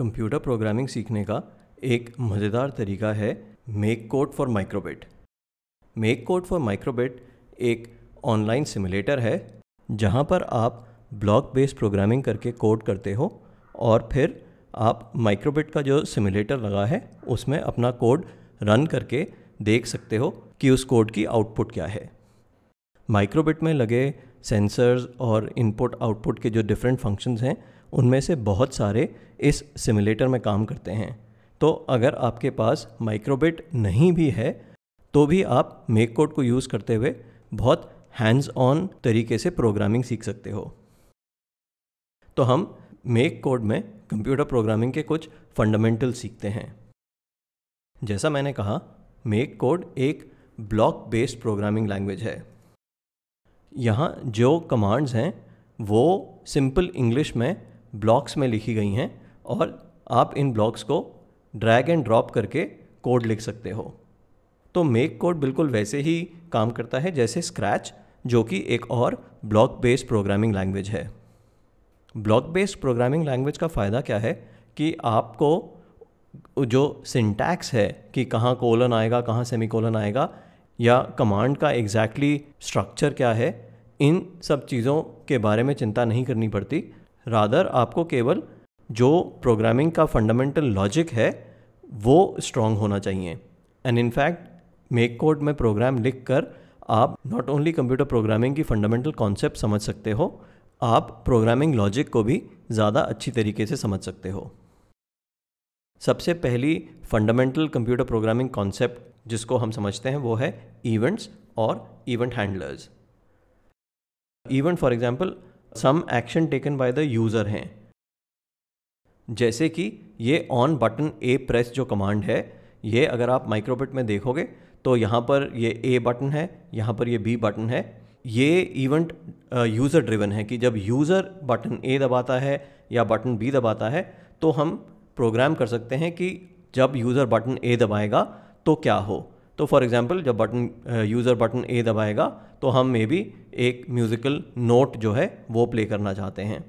computer programming सीखने का एक मज़ेदार तरीका है make code for microbit make code for microbit एक ऑनलाइन सिमुलेटर है जहाँ पर आप ब्लॉक बेस्ड प्रोग्रामिंग करके कोड करते हो और फिर आप माइक्रोबिट का जो सिमुलेटर लगा है उसमें अपना कोड रन करके देख सकते हो कि उस कोड की आउटपुट क्या है माइक्रोबिट में लगे सेंसर्स और इनपुट आउटपुट के जो डिफरेंट फंक्शंस हैं उनमें से बहुत सारे इस सिमुलेटर में काम करते हैं तो अगर आपके पास माइक्रोबिट नहीं भी है तो भी आप मेक कोड को यूज़ करते हुए बहुत हैंड्स ऑन तरीके से प्रोग्रामिंग सीख सकते हो तो हम मेक कोड में कंप्यूटर प्रोग्रामिंग के कुछ फंडामेंटल सीखते हैं जैसा मैंने कहा मेक कोड एक ब्लॉक बेस्ड प्रोग्रामिंग लैंग्वेज है यहाँ जो कमांड्स हैं वो सिंपल इंग्लिश में ब्लॉक्स में लिखी गई हैं और आप इन ब्लॉक्स को ड्रैग एंड ड्रॉप करके कोड लिख सकते हो तो मेक कोड बिल्कुल वैसे ही काम करता है जैसे स्क्रैच जो कि एक और ब्लॉक बेस्ड प्रोग्रामिंग लैंग्वेज है ब्लॉक बेस्ड प्रोग्रामिंग लैंग्वेज का फ़ायदा क्या है कि आपको जो सिंटैक्स है कि कहाँ कोलन आएगा कहाँ सेमी कोलन आएगा या कमांड का एग्जैक्टली exactly स्ट्रक्चर क्या है इन सब चीज़ों के बारे में चिंता नहीं करनी पड़ती रादर आपको केवल जो प्रोग्रामिंग का फंडामेंटल लॉजिक है वो स्ट्रॉन्ग होना चाहिए एंड इनफैक्ट मेक कोड में प्रोग्राम लिख कर आप नॉट ओनली कंप्यूटर प्रोग्रामिंग की फंडामेंटल कॉन्सेप्ट समझ सकते हो आप प्रोग्रामिंग लॉजिक को भी ज़्यादा अच्छी तरीके से समझ सकते हो सबसे पहली फंडामेंटल कंप्यूटर प्रोग्रामिंग कॉन्सेप्ट जिसको हम समझते हैं वो है इवेंट्स और event handlers event for example some action taken by the user हैं जैसे कि ये ऑन बटन ए प्रेस जो कमांड है ये अगर आप माइक्रोबिट में देखोगे तो यहाँ पर ये ए बटन है यहाँ पर ये बी बटन है ये इवेंट यूज़र ड्रिवन है कि जब यूज़र बटन ए दबाता है या बटन बी दबाता है तो हम प्रोग्राम कर सकते हैं कि जब यूज़र बटन ए दबाएगा तो क्या हो तो फॉर एग्जांपल जब बटन यूज़र बटन ए दबाएगा तो हम मे बी एक म्यूज़िकल नोट जो है वो प्ले करना चाहते हैं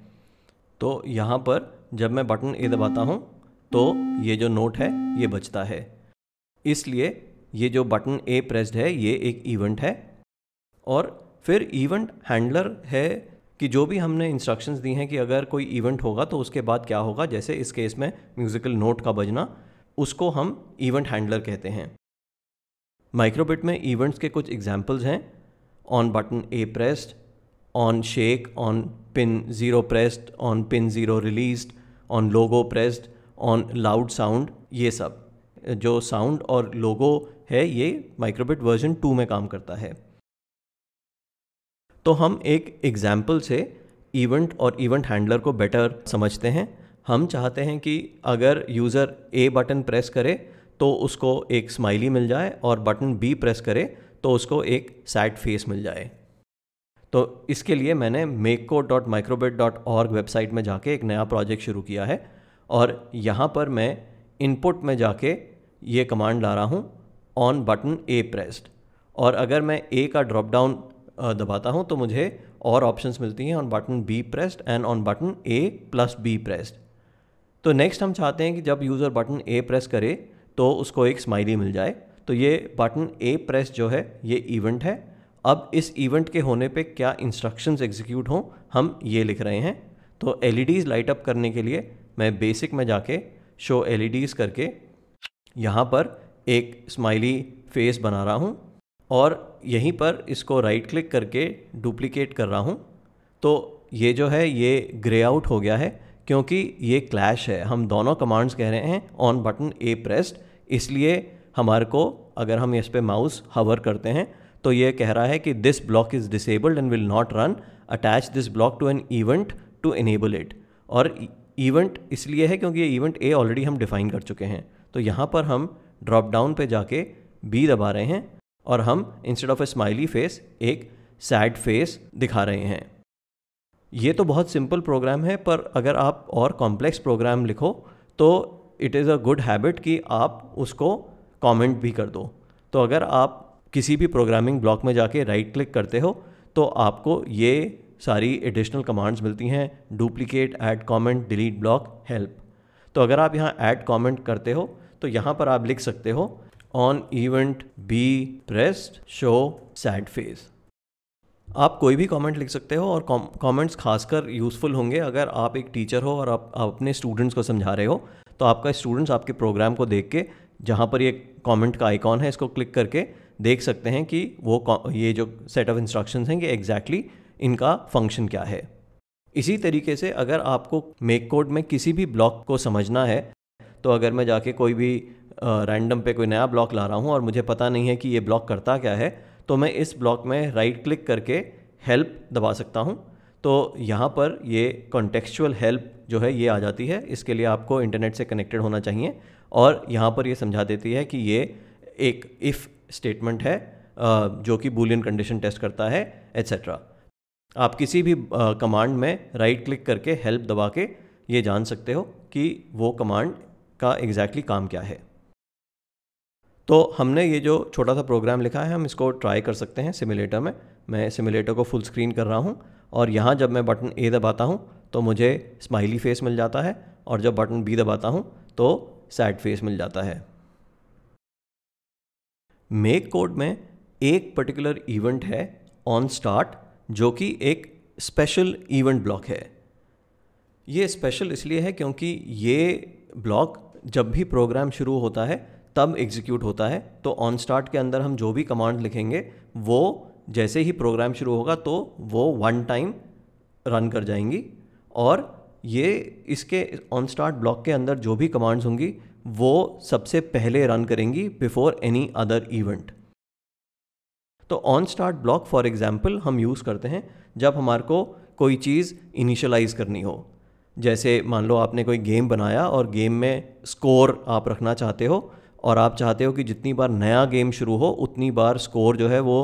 तो यहाँ पर जब मैं बटन ए दबाता हूँ तो ये जो नोट है ये बचता है इसलिए ये जो बटन ए प्रेस्ड है ये एक इवेंट है और फिर इवेंट हैंडलर है कि जो भी हमने इंस्ट्रक्शंस दी हैं कि अगर कोई इवेंट होगा तो उसके बाद क्या होगा जैसे इस केस में म्यूज़िकल नोट का बजना उसको हम इवेंट हैंडलर कहते हैं माइक्रोबिट में इवेंट्स के कुछ एग्जाम्पल्स हैं on button A pressed on shake on pin zero pressed on pin zero released on logo pressed on loud sound ये सब जो साउंड और लोगो है ये माइक्रोबिट वर्जन टू में काम करता है तो हम एक एग्जाम्पल से इवेंट और इवेंट हैंडलर को बेटर समझते हैं हम चाहते हैं कि अगर यूज़र ए बटन प्रेस करे तो उसको एक स्माइली मिल जाए और बटन बी प्रेस करे तो उसको एक सैड फेस मिल जाए तो इसके लिए मैंने makecode dot microbit dot org website में जाके एक नया प्रोजेक्ट शुरू किया है और यहाँ पर मैं इनपुट में जाके ये कमांड ला रहा हूँ ऑन बटन ए प्रेस्ड और अगर मैं ए का ड्रॉप डाउन दबाता हूँ तो मुझे और ऑप्शंस मिलती हैं on button B pressed and on button A plus B pressed तो नेक्स्ट हम चाहते हैं कि जब यूज़र बटन ए प्रेस करे तो उसको एक स्माइली मिल जाए तो ये बटन ए प्रेस जो है ये इवेंट है अब इस इवेंट के होने पे क्या इंस्ट्रक्शंस एग्जीक्यूट हों हम ये लिख रहे हैं तो एल ई लाइट अप करने के लिए मैं बेसिक में जाके शो एल e करके यहाँ पर एक स्माइली फेस बना रहा हूँ और यहीं पर इसको राइट क्लिक करके डुप्लीकेट कर रहा हूँ तो ये जो है ये ग्रे आउट हो गया है क्योंकि ये क्लैश है हम दोनों कमांड्स कह रहे हैं ऑन बटन ए प्रेस्ड इसलिए हमारे को अगर हम इस पर माउस हवर करते हैं तो ये कह रहा है कि this block is disabled and will not run attach this block to an event to enable it और इवेंट e-, इसलिए है क्योंकि ये इवेंट ए ऑलरेडी हम डिफाइन कर चुके हैं तो यहाँ पर हम ड्रॉप डाउन पे जाके बी दबा रहे हैं और हम instead of a smiley face एक सैड फेस दिखा रहे हैं ये तो बहुत सिंपल प्रोग्राम है पर अगर आप और कॉम्प्लेक्स प्रोग्राम लिखो तो it is a good habit कि आप उसको कमेंट भी कर दो तो अगर आप किसी भी प्रोग्रामिंग ब्लॉक में जाके राइट क्लिक करते हो तो आपको ये सारी एडिशनल कमांड्स मिलती हैं duplicate add comment delete block help तो अगर आप यहाँ ऐड कमेंट करते हो तो यहाँ पर आप लिख सकते हो on event B pressed show sad face आप कोई भी कमेंट लिख सकते हो और कमेंट्स खासकर यूज़फुल होंगे अगर आप एक टीचर हो और आप, आप अपने स्टूडेंट्स को समझा रहे हो तो आपका स्टूडेंट्स आपके प्रोग्राम को देख के जहाँ पर ये कमेंट का आइकॉन है इसको क्लिक करके देख सकते हैं कि वो ये जो सेट ऑफ इंस्ट्रक्शंस हैं कि एग्जैक्टली exactly इनका फंक्शन क्या है इसी तरीके से अगर आपको मेक कोड में किसी भी ब्लॉक को समझना है तो अगर मैं जाके कोई भी रैंडम पे कोई नया ब्लॉक ला रहा हूँ और मुझे पता नहीं है कि ये ब्लॉक करता क्या है तो मैं इस ब्लॉक में राइट क्लिक करके हेल्प दबा सकता हूँ तो यहाँ पर ये कॉन्टेक्चुअल हेल्प जो है ये आ जाती है इसके लिए आपको इंटरनेट से कनेक्टेड होना चाहिए और यहाँ पर ये समझा देती है कि ये एक इफ़ स्टेटमेंट है जो कि बुलियन कंडीशन टेस्ट करता है एट्सेट्रा आप किसी भी कमांड में राइट क्लिक करके हेल्प दबा के ये जान सकते हो कि वो कमांड का एग्जैक्टली exactly काम क्या है तो हमने ये जो छोटा सा प्रोग्राम लिखा है हम इसको ट्राई कर सकते हैं सिमुलेटर में मैं सिमुलेटर को फुल स्क्रीन कर रहा हूँ और यहाँ जब मैं बटन ए दबाता हूँ तो मुझे स्माइली फेस मिल जाता है और जब बटन बी दबाता हूँ तो सैड फेस मिल जाता है मेक कोड में एक पर्टिकुलर इवेंट है ऑन स्टार्ट जो कि एक स्पेशल इवेंट ब्लॉक है ये स्पेशल इसलिए है क्योंकि ये ब्लॉक जब भी प्रोग्राम शुरू होता है तब एग्जीक्यूट होता है तो ऑन स्टार्ट के अंदर हम जो भी कमांड लिखेंगे वो जैसे ही प्रोग्राम शुरू होगा तो वो वन टाइम रन कर जाएंगी और ये इसके ऑन स्टार्ट ब्लॉक के अंदर जो भी कमांड्स होंगी वो सबसे पहले रन करेंगी बिफोर एनी अदर इवेंट तो on start block for example हम यूज़ करते हैं जब हमारे को कोई चीज़ इनिशलाइज करनी हो जैसे मान लो आपने कोई गेम बनाया और गेम में स्कोर आप रखना चाहते हो और आप चाहते हो कि जितनी बार नया गेम शुरू हो उतनी बार स्कोर जो है वो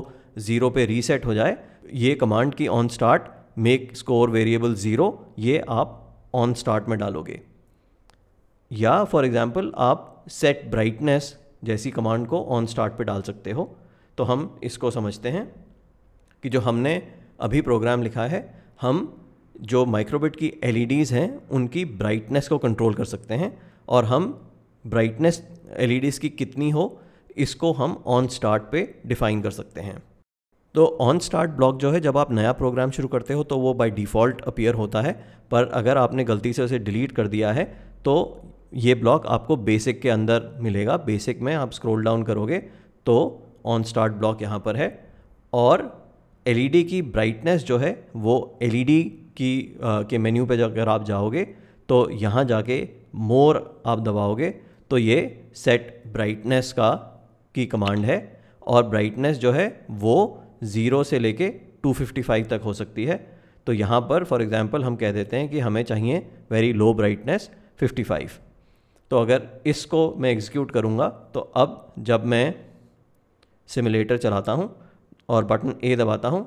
ज़ीरो पे रीसेट हो जाए ये कमांड की on start make score variable zero ये आप ऑन स्टार्ट में डालोगे या फॉर एग्ज़ाम्पल आप सेट ब्राइटनेस जैसी कमांड को ऑन स्टार्ट पे डाल सकते हो तो हम इसको समझते हैं कि जो हमने अभी प्रोग्राम लिखा है हम जो माइक्रोबिट की एलईडीज़ e हैं उनकी ब्राइटनेस को कंट्रोल कर सकते हैं और हम ब्राइटनेस एल e की कितनी हो इसको हम ऑन स्टार्ट पे डिफाइन कर सकते हैं तो ऑन स्टार्ट ब्लॉक जो है जब आप नया प्रोग्राम शुरू करते हो तो वो बाय डिफ़ॉल्ट अपीयर होता है पर अगर आपने गलती से उसे डिलीट कर दिया है तो ये ब्लॉक आपको बेसिक के अंदर मिलेगा बेसिक में आप स्क्रॉल डाउन करोगे तो ऑन स्टार्ट ब्लॉक यहाँ पर है और एल e की ब्राइटनेस जो है वो एल e की आ, के मेन्यू पे अगर आप जाओगे तो यहाँ जाके मोर आप दबाओगे तो ये सेट ब्राइटनेस का की कमांड है और ब्राइटनेस जो है वो ज़ीरो से लेके 255 तक हो सकती है तो यहाँ पर फॉर एग्ज़ाम्पल हम कह देते हैं कि हमें चाहिए वेरी लो ब्राइटनेस 55 तो अगर इसको मैं एग्जीक्यूट करूँगा तो अब जब मैं सिमुलेटर चलाता हूँ और बटन ए दबाता हूँ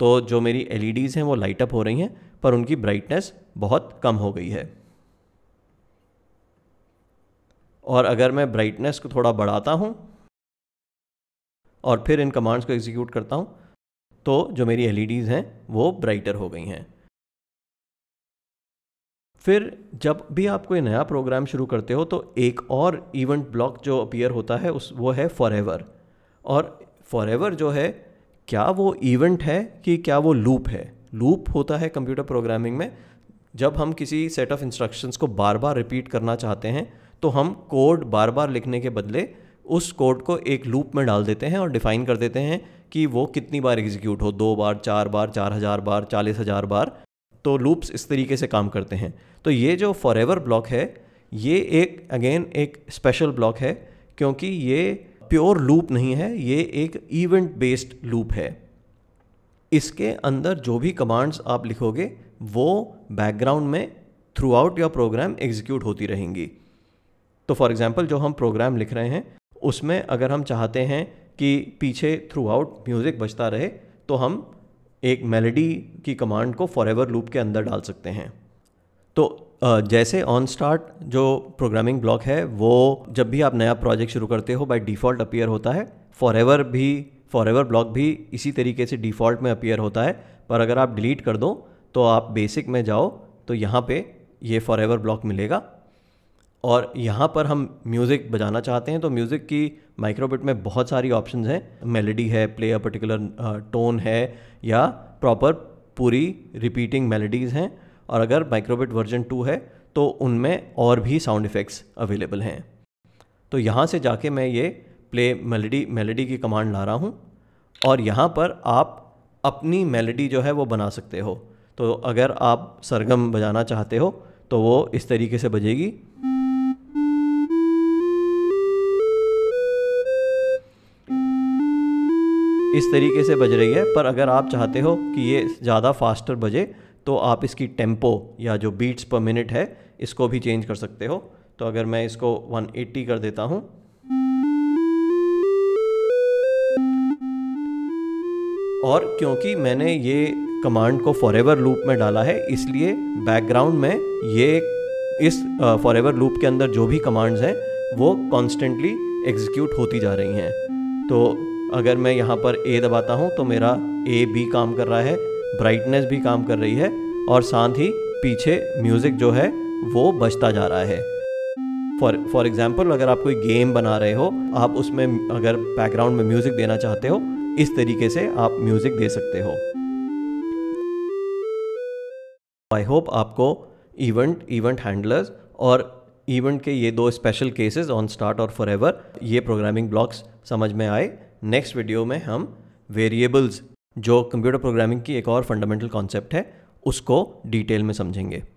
तो जो मेरी एलईडीज़ e हैं वो लाइट अप हो रही हैं पर उनकी ब्राइटनेस बहुत कम हो गई है और अगर मैं ब्राइटनेस को थोड़ा बढ़ाता हूँ और फिर इन कमांड्स को एग्जीक्यूट करता हूँ तो जो मेरी एल e हैं वो ब्राइटर हो गई हैं फिर जब भी आप कोई नया प्रोग्राम शुरू करते हो तो एक और इवेंट ब्लॉक जो अपीयर होता है उस वो है फॉर और फॉर जो है क्या वो इवेंट है कि क्या वो लूप है लूप होता है कंप्यूटर प्रोग्रामिंग में जब हम किसी सेट ऑफ इंस्ट्रक्शंस को बार बार रिपीट करना चाहते हैं तो हम कोड बार बार लिखने के बदले उस कोड को एक लूप में डाल देते हैं और डिफ़ाइन कर देते हैं कि वो कितनी बार एग्जीक्यूट हो दो बार चार बार चार हज़ार बार चालीस हज़ार बार तो लूप्स इस तरीके से काम करते हैं तो ये जो फॉर एवर ब्लॉक है ये एक अगेन एक स्पेशल ब्लॉक है क्योंकि ये प्योर लूप नहीं है ये एक इवेंट बेस्ड लूप है इसके अंदर जो भी कमांड्स आप लिखोगे वो बैकग्राउंड में throughout your program execute होती रहेंगी तो फॉर एग्ज़ाम्पल जो हम प्रोग्राम लिख रहे हैं उसमें अगर हम चाहते हैं कि पीछे थ्रू आउट म्यूज़िक बजता रहे तो हम एक मेलोडी की कमांड को फॉर एवर लूप के अंदर डाल सकते हैं तो जैसे ऑन स्टार्ट जो प्रोग्रामिंग ब्लॉक है वो जब भी आप नया प्रोजेक्ट शुरू करते हो बाय डिफ़ॉल्ट अपीयर होता है फॉर एवर भी फॉर एवर ब्लॉक भी इसी तरीके से डिफ़ॉल्ट में अपीयर होता है पर अगर आप डिलीट कर दो तो आप बेसिक में जाओ तो यहाँ पे ये फॉर एवर ब्लॉक मिलेगा और यहाँ पर हम म्यूज़िक बजाना चाहते हैं तो म्यूज़िक की माइक्रोबिट में बहुत सारी ऑप्शन हैं मेलोडी है प्ले अ पर्टिकुलर टोन है या प्रॉपर पूरी रिपीटिंग मेलोडीज़ हैं और अगर माइक्रोबिट वर्जन टू है तो उनमें और भी साउंड इफ़ेक्ट्स अवेलेबल हैं तो यहाँ से जाके मैं ये प्ले मेलोडी मेलोडी की कमांड ला रहा हूँ और यहाँ पर आप अपनी मेलोडी जो है वो बना सकते हो तो अगर आप सरगम बजाना चाहते हो तो वो इस तरीके से बजेगी इस तरीके से बज रही है पर अगर आप चाहते हो कि ये ज़्यादा फास्टर बजे तो आप इसकी टेम्पो या जो बीट्स पर मिनट है इसको भी चेंज कर सकते हो तो अगर मैं इसको 180 कर देता हूँ और क्योंकि मैंने ये कमांड को फॉरेवर लूप में डाला है इसलिए बैकग्राउंड में ये इस फॉरेवर लूप के अंदर जो भी कमांड्स हैं वो कॉन्स्टेंटली एग्जीक्यूट होती जा रही हैं तो अगर मैं यहाँ पर ए दबाता हूँ तो मेरा ए भी काम कर रहा है ब्राइटनेस भी काम कर रही है और साथ ही पीछे म्यूज़िक जो है वो बजता जा रहा है फॉर फॉर एग्ज़ाम्पल अगर आप कोई गेम बना रहे हो आप उसमें अगर बैकग्राउंड में म्यूज़िक देना चाहते हो इस तरीके से आप म्यूज़िक दे सकते हो आई होप आपको इवेंट इवेंट हैंडलर्स और इवेंट के ये दो स्पेशल केसेस ऑन स्टार्ट और फॉर ये प्रोग्रामिंग ब्लॉक्स समझ में आए नेक्स्ट वीडियो में हम वेरिएबल्स जो कंप्यूटर प्रोग्रामिंग की एक और फंडामेंटल कॉन्सेप्ट है उसको डिटेल में समझेंगे